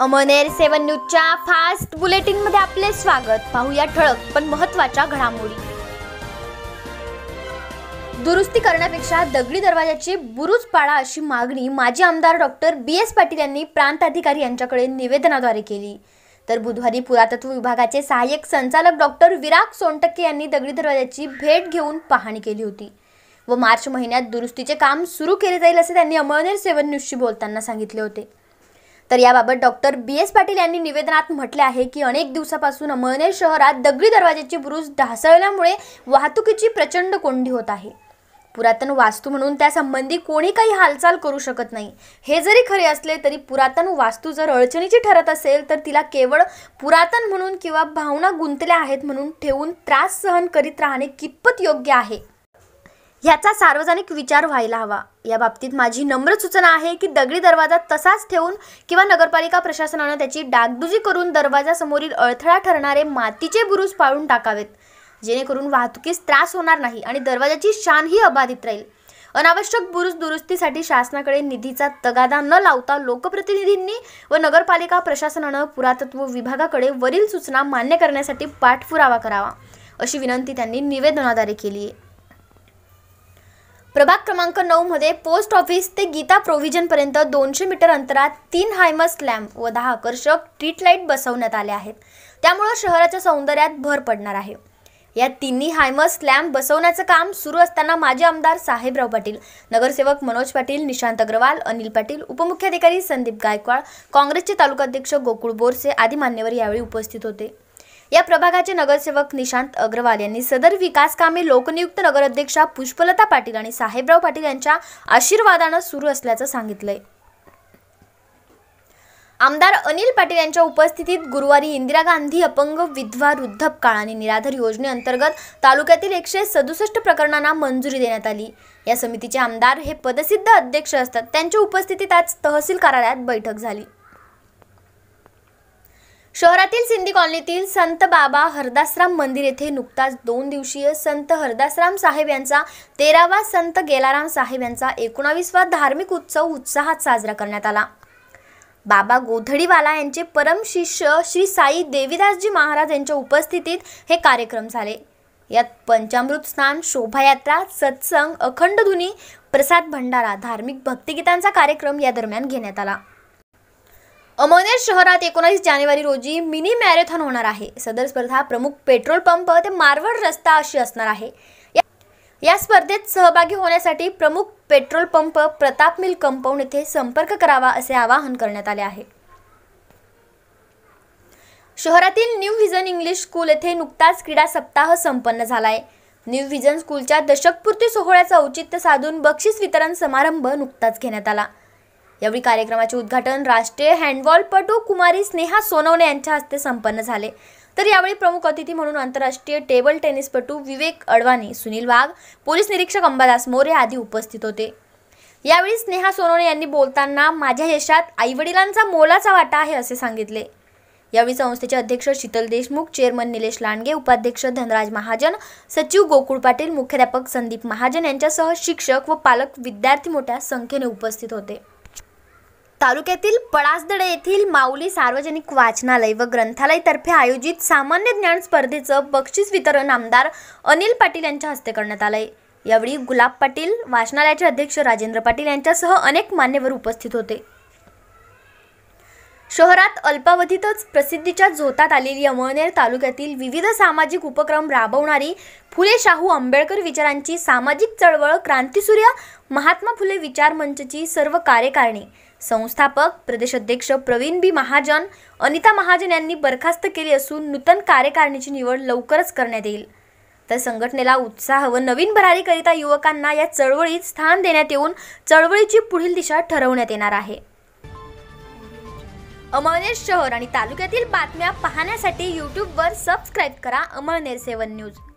अमनेर सेवन न्यूजच्या फास्ट मध्ये आपले स्वागत पाहूया ठळक पण महत्वाच्या घडामोडी दुरुस्ती करण्यापेक्षा दगडी दरवाजाची बुरुज पाळा अशी मागणी माजी आमदार डॉक्टर बी एस पाटील यांनी प्रांत अधिकारी यांच्याकडे निवेदनाद्वारे केली तर बुधवारी पुरातत्व विभागाचे सहाय्यक संचालक डॉक्टर विराग सोनटक्के यांनी दगडी दरवाजाची भेट घेऊन पाहणी केली होती व मार्च महिन्यात दुरुस्तीचे काम सुरू केले जाईल असे त्यांनी अमळनेर सेवन न्यूजशी बोलताना सांगितले होते तर याबाबत डॉक्टर बी एस पाटील यांनी निवेदनात म्हटले आहे की अनेक दिवसापासून अमळनेर शहरात दगडी दरवाजाची बुरुज ढासळल्यामुळे वाहतुकीची प्रचंड कोंडी होत आहे पुरातन वास्तू म्हणून त्यासंबंधी कोणी काही हालचाल करू शकत नाही हे जरी खरे असले तरी पुरातन वास्तू जर अडचणीची ठरत असेल तर तिला केवळ पुरातन म्हणून किंवा भावना गुंतल्या आहेत म्हणून ठेवून त्रास सहन करीत राहणे कितपत योग्य आहे ह्याचा सार्वजनिक विचार व्हायला हवा या बाबतीत माझी नम्र सूचना आहे की दगडी दरवाजा तसाच ठेवून किंवा नगरपालिका प्रशासनानं त्याची डागदुजी करून दरवाजासमोरील अडथळा ठरणारे मातीचे बुरुज पाळून टाकावेत जेणेकरून वाहतुकीस त्रास होणार नाही आणि दरवाजाची शानही अबाधित राहील अनावश्यक बुरुज दुरुस्तीसाठी शासनाकडे निधीचा तगादा न लावता लोकप्रतिनिधींनी व नगरपालिका प्रशासनानं पुरातत्व विभागाकडे वरील सूचना मान्य करण्यासाठी पाठपुरावा करावा अशी विनंती त्यांनी निवेदनाद्वारे केली आहे प्रभाग क्रमांक नऊमध्ये पोस्ट ऑफिस ते गीता पर्यंत दोनशे मीटर अंतरात तीन हायमस लॅम्प व दहा आकर्षक स्ट्रीट लाईट बसवण्यात आले आहेत त्यामुळं शहराच्या सौंदर्यात भर पडणार आहे या तिन्ही हायमस लॅम्प बसवण्याचं काम सुरू असताना माजी आमदार साहेबराव पाटील नगरसेवक मनोज पाटील निशांत अग्रवाल अनिल पाटील उपमुख्याधिकारी संदीप गायकवाड काँग्रेसचे तालुकाध्यक्ष गोकुळ बोरसे आदी मान्यवर यावेळी उपस्थित होते या प्रभागाचे नगरसेवक निशांत अग्रवाल यांनी सदर विकास कामे लोकनियुक्त नगराध्यक्षा पुष्पलता पाटील आणि साहेबराव पाटील यांच्या आशीर्वादानं सुरू असल्याचं सांगितलंय आमदार अनिल पाटील यांच्या उपस्थितीत गुरुवारी इंदिरा गांधी अपंग विधवा वृद्धप काळ आणि निराधार योजनेअंतर्गत तालुक्यातील एकशे सदुसष्ट प्रकरणांना मंजुरी देण्यात आली या समितीचे आमदार हे पदसिद्ध अध्यक्ष असतात त्यांच्या उपस्थितीत आज तहसील कार्यालयात बैठक झाली शहरातील सिंधी कॉलनीतील संत बाबा हरदासराम मंदिर येथे नुकताच दोन दिवसीय संत हरदासराम साहेब यांचा तेरावा संत गेलाराम साहेब यांचा एकोणावीसवा धार्मिक उत्सव उत्साहात साजरा करण्यात आला बाबा गोधडीवाला यांचे परम शिष्य श्री साई देवीदासजी महाराज यांच्या उपस्थितीत हे कार्यक्रम झाले यात पंचामृत स्नान शोभायात्रा सत्संग अखंड धुनी प्रसाद भंडारा धार्मिक भक्तिगीतांचा कार्यक्रम या दरम्यान घेण्यात आला अमळनेर शहरात एकोणावीस जानेवारी रोजी मिनी मॅरेथॉन होणार आहे सदर स्पर्धा प्रमुख पेट्रोल पंप ते मारवड रस्ता अशी असणार आहे या स्पर्धेत सहभागी होण्यासाठी प्रमुख petrol pump Pratap mill compound येथे संपर्क करावा असे आवाहन करण्यात आले आहे शहरातील न्यू व्हिजन इंग्लिश स्कूल येथे नुकताच क्रीडा सप्ताह संपन्न झाला आहे न्यू व्हिजन स्कूलच्या दशकपूर्ती सोहळ्याचं औचित्य साधून बक्षीस वितरण समारंभ नुकताच घेण्यात आला यावेळी कार्यक्रमाचे उद्घाटन राष्ट्रीय हँडबॉलपटू कुमारी स्नेहा सोनवणे यांच्या हस्ते संपन्न झाले तर यावेळी प्रमुख अतिथी म्हणून आंतरराष्ट्रीय टेबल टेनिसपटू विवेक अडवाणी सुनील वाघ पोलीस निरीक्षक अंबादास मोरे आदी उपस्थित होते यावेळी स्नेहा सोनवणे यांनी बोलताना माझ्या यशात वडिलांचा मोलाचा वाटा आहे असे सांगितले यावेळी संस्थेचे अध्यक्ष शीतल देशमुख चेअरमन निलेश लांडगे उपाध्यक्ष धनराज महाजन सचिव गोकुळ पाटील मुख्याध्यापक संदीप महाजन यांच्यासह शिक्षक व पालक विद्यार्थी मोठ्या संख्येने उपस्थित होते तालुक्यातील पळासदडे येथील माऊली सार्वजनिक वाचनालय व ग्रंथालयतर्फे आयोजित सामान्य ज्ञान स्पर्धेचं बक्षीस वितरण आमदार अनिल पाटील यांच्या हस्ते करण्यात आलंय यावेळी गुलाब पाटील वाचनालयाचे अध्यक्ष राजेंद्र पाटील यांच्यासह अनेक मान्यवर उपस्थित होते शहरात अल्पावधीतच प्रसिद्धीच्या झोतात आलेली अमळनेर तालुक्यातील विविध सामाजिक उपक्रम राबवणारी फुले शाहू आंबेडकर विचारांची सामाजिक चळवळ क्रांतीसूर्य महात्मा फुले विचार मंचची सर्व कार्यकारिणी संस्थापक प्रदेशाध्यक्ष प्रवीण बी महाजन अनिता महाजन यांनी बरखास्त केली असून नूतन कार्यकारिणीची निवड लवकरच करण्यात येईल तर संघटनेला उत्साह व नवीन भरारीकरिता युवकांना या चळवळीत स्थान देण्यात येऊन चळवळीची पुढील दिशा ठरवण्यात येणार आहे अमळनेर शहर आणि तालुक्यातील बातम्या पाहण्यासाठी यूट्यूबवर सबस्क्राईब करा अमळनेर सेवन न्यूज